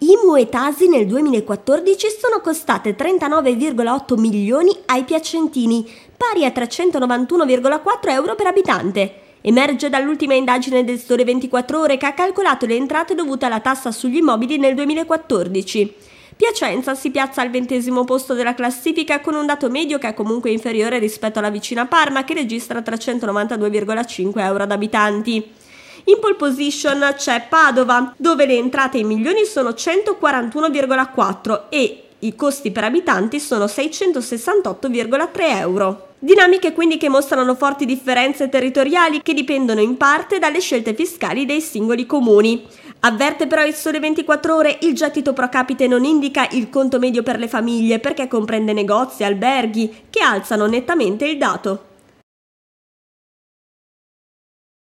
I muetasi nel 2014 sono costate 39,8 milioni ai piacentini, pari a 391,4 euro per abitante. Emerge dall'ultima indagine del Store 24 Ore che ha calcolato le entrate dovute alla tassa sugli immobili nel 2014. Piacenza si piazza al ventesimo posto della classifica con un dato medio che è comunque inferiore rispetto alla vicina Parma che registra 392,5 euro ad abitanti. In pole position c'è Padova, dove le entrate in milioni sono 141,4 e i costi per abitanti sono 668,3 euro. Dinamiche quindi che mostrano forti differenze territoriali che dipendono in parte dalle scelte fiscali dei singoli comuni. Avverte però il sole 24 ore, il gettito pro capite non indica il conto medio per le famiglie perché comprende negozi, alberghi, che alzano nettamente il dato.